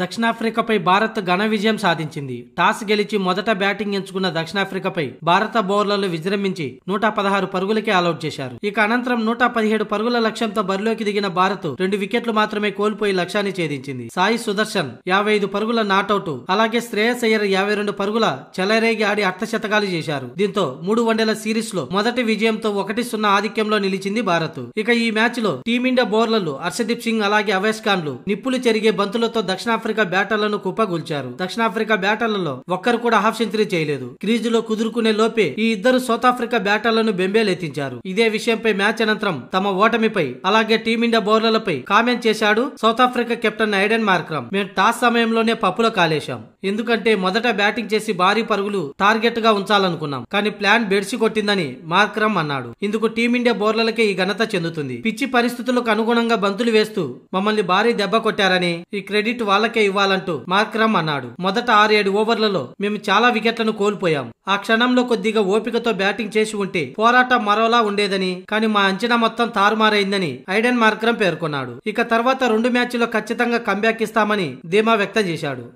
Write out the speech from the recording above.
దక్షిణాఫ్రికాపై భారత్ ఘన విజయం సాధించింది టాస్ గెలిచి మొదట బ్యాటింగ్ ఎంచుకున్న దక్షిణాఫ్రికాపై భారత బౌలర్లు విజృంభించి నూట పదహారు పరుగులకే ఆలౌట్ చేశారు ఇక అనంతరం నూట పదిహేడు పరుగుల లక్ష్యంతో బరిలోకి దిగిన భారత్ రెండు వికెట్లు మాత్రమే కోల్పోయి లక్ష్యాన్ని ఛేదించింది సాయి సుదర్శన్ యాభై ఐదు పరుగుల నాటౌట్ అలాగే శ్రేయస్ అయ్యర్ యాభై రెండు పరుగుల చెలరేగి ఆడి అర్ధశతకాలు చేశారు దీంతో మూడు వన్డేల సిరీస్ లో మొదటి విజయంతో ఒకటి సున్నా ఆధిక్యంలో నిలిచింది భారత్ ఇక ఈ మ్యాచ్ లో టీమిండియా బౌలర్లు హర్షదీప్ సింగ్ అలాగే అవేష్ ఖాన్లు నిప్పులు చెరిగే బంతులతో దక్షిణ దక్షిణాఫ్రికా బ్యాటర్లను కుప్పగొల్చారు దక్షిణాఫ్రికా బ్యాటర్లలో ఒక్కరు కూడా హాఫ్ సెంచరీ చేయలేదు లో కుదురుకునే లోపే ఈ ఇద్దరు సౌత్ ఆఫ్రికా బ్యాటర్లను బెంబేలెత్తించారు ఇదే విషయంపై మ్యాచ్ అనంతరం తమ ఓటమిపై అలాగే టీమిండియా బౌలర్లపై కామెంట్ చేశాడు South Africa captain Aiden Markram మేము టాస్ సమయంలోనే పప్పులో కాలేశాం ఎందుకంటే మొదట బ్యాటింగ్ చేసి భారీ పరుగులు టార్గెట్ గా ఉంచాలనుకున్నాం కానీ ప్లాన్ బెడిసి కొట్టిందని మార్క్రమ్ అన్నాడు ఇందుకు టీమిండియా బౌలర్లకే ఈ ఘనత చెందుతుంది పిచ్చి పరిస్థితులకు అనుగుణంగా బంతులు వేస్తూ మమ్మల్ని భారీ దెబ్బ కొట్టారని ఈ క్రెడిట్ వాళ్ళ వాళ్లకే ఇవ్వాలంటూ మార్క్రమ్ అన్నాడు మొదట ఆరేడు ఓవర్లలో మేము చాలా వికెట్లను కోల్పోయాం ఆ క్షణంలో కొద్దిగా ఓపికతో బ్యాటింగ్ చేసి ఉంటే పోరాటం మరోలా ఉండేదని కానీ మా అంచనా మొత్తం తారుమారైందని ఐడెన్ మార్క్రమ్ పేర్కొన్నాడు ఇక తర్వాత రెండు మ్యాచ్లో ఖచ్చితంగా కంబ్యాక్ ఇస్తామని ధీమా వ్యక్తం చేశాడు